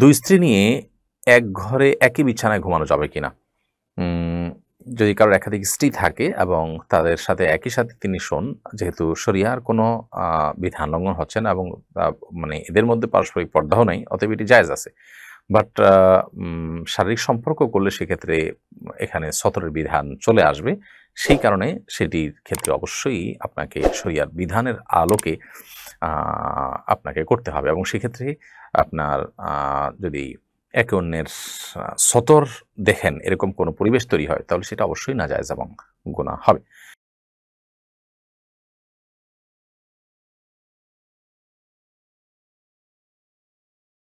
দুই স্ত্রী নিয়ে এক ঘরে একই বিছানায় ঘুমানো যাবে কিনা যদি কারোর একাধিক স্ত্রী থাকে এবং তাদের সাথে একই সাথে তিনি শোন যেহেতু সরিয়ার কোনো বিধান লঙ্ঘন হচ্ছে না এবং মানে এদের মধ্যে পারস্পরিক পর্দাও নেই অতএব এটি জায়জ আছে বাট শারীরিক সম্পর্ক করলে সেক্ষেত্রে এখানে সতরের বিধান চলে আসবে সেই কারণে সেটির ক্ষেত্রে অবশ্যই আপনাকে সরিয়ার বিধানের আলোকে আপনাকে করতে হবে এবং সেক্ষেত্রে আপনার যদি একে অন্যের সতর দেখেন এরকম কোনো পরিবেশ তৈরি হয় তাহলে সেটা অবশ্যই না যায় এবং গোনা হবে